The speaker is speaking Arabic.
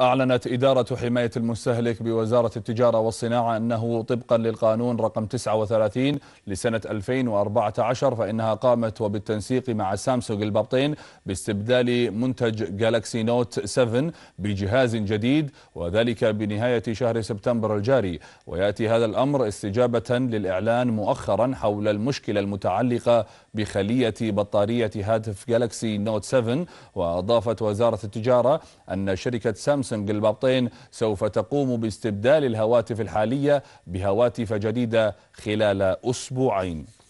أعلنت إدارة حماية المستهلك بوزارة التجارة والصناعة أنه طبقا للقانون رقم 39 لسنة 2014 فإنها قامت وبالتنسيق مع سامسونج البابطين باستبدال منتج جالاكسي نوت 7 بجهاز جديد وذلك بنهاية شهر سبتمبر الجاري ويأتي هذا الأمر استجابة للإعلان مؤخرا حول المشكلة المتعلقة بخلية بطارية هاتف جالاكسي نوت 7 وأضافت وزارة التجارة أن شركة سامسونج سامسونج البابطين سوف تقوم باستبدال الهواتف الحالية بهواتف جديدة خلال أسبوعين